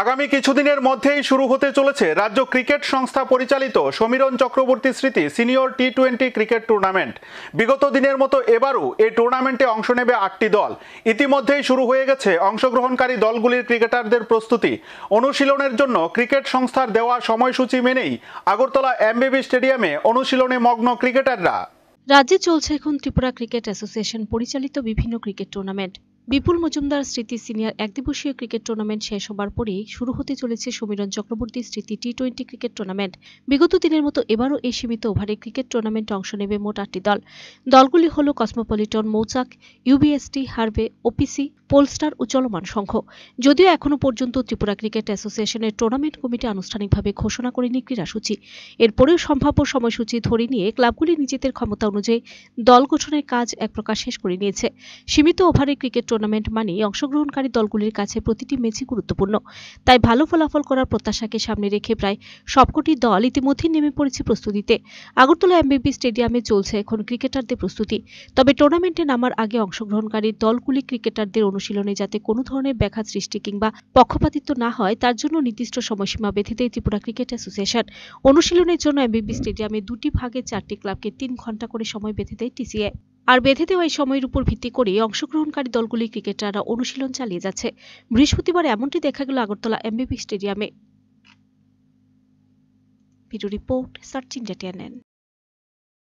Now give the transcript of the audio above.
আগামী কিছুদিনের মধ্যেই শুরু হতে চলেছে রাজ্য ক্রিকেট সংস্থা পরিচালিত সমীরণ চক্রবর্তী স্মৃতি senior T twenty cricket tournament বিগত দিনের মতো এবারও এই টুর্নামেন্টে অংশ নেবে আটটি দল ইতিমধ্যেই শুরু হয়ে গেছে অংশগ্রহণকারী দলগুলির ক্রিকেটারদের প্রস্তুতি অনুশীলনের জন্য ক্রিকেট সংস্থার দেওয়া সময়সূচি মেনেই আগরতলা এমবিবি স্টেডিয়ামে অনুশীলনে মগ্ন ক্রিকেটাররা রাজ্যে চলছে এখন ত্রিপুরা ক্রিকেট অ্যাসোসিয়েশন পরিচালিত বিভিন্ন ক্রিকেট টুর্নামেন্ট বিপুল মজুমদার স্মৃতি সিনিয়র একদিবসীয় ক্রিকেট টুর্নামেন্ট শেষ হবার পরেই শুরু হতে চলেছে সমীরণ চক্রবর্তী স্মৃতি টি টোয়েন্টি ক্রিকেট টুর্নামেন্ট বিগত দিনের মতো এবারও এই সীমিত ওভারে ক্রিকেট টুর্নামেন্টে অংশ নেবে মোট আটটি দল দলগুলি হল কসমোপলিটন মৌচাক ইউবিএসটি হারবে ওপিসি পোলস্টার ও চলমান সংঘ যদিও এখনও পর্যন্ত ত্রিপুরা ক্রিকেট অ্যাসোসিয়েশনের টুর্নামেন্ট কমিটি আনুষ্ঠানিকভাবে ঘোষণা করেনি ক্রীড়াসূচি এরপরেও সম্ভাব্য সময়সূচি ধরে নিয়ে ক্লাবগুলি নিজেদের ক্ষমতা অনুযায়ী দল গঠনের কাজ এক প্রকার শেষ করে নিয়েছে সীমিত ওভারে ক্রিকেট টুর্নামেন্ট মানে অংশগ্রহণকারী দলগুলির কাছে প্রতিটি ম্যাচই গুরুত্বপূর্ণ তাই ভালো ফলাফল করার প্রত্যাশাকে সামনে রেখে প্রায় সবকটি দল ইতিমধ্যেই নেমে পড়েছে প্রস্তুতিতে আগরতলা এমবিবি স্টেডিয়ামে চলছে এখন ক্রিকেটারদের প্রস্তুতি তবে টুর্নামেন্টে নামার আগে অংশগ্রহণকারী দলগুলি ক্রিকেটারদের অনুশীলনে যাতে কোনো ধরনের ব্যাঘাত সৃষ্টি কিংবা পক্ষপাতিত্ব না হয় তার জন্য নির্দিষ্ট সময়সীমা বেঁধে দেয় ত্রিপুরা ক্রিকেট অ্যাসোসিয়েশন অনুশীলনের জন্য এমবিবি স্টেডিয়ামে দুটি ভাগে চারটি ক্লাবকে তিন ঘন্টা করে সময় বেঁধে দেয় টিসিএ আর বেঁধে দেওয়া এই সময়ের উপর ভিত্তি করে অংশগ্রহণকারী দলগুলি ক্রিকেটাররা অনুশীলন চালিয়ে যাচ্ছে বৃহস্পতিবার এমনটি দেখা গেল আগরতলা এমবিপি স্টেডিয়ামে ভিডিও রিপোর্ট সার্চ ইন্ডিয়া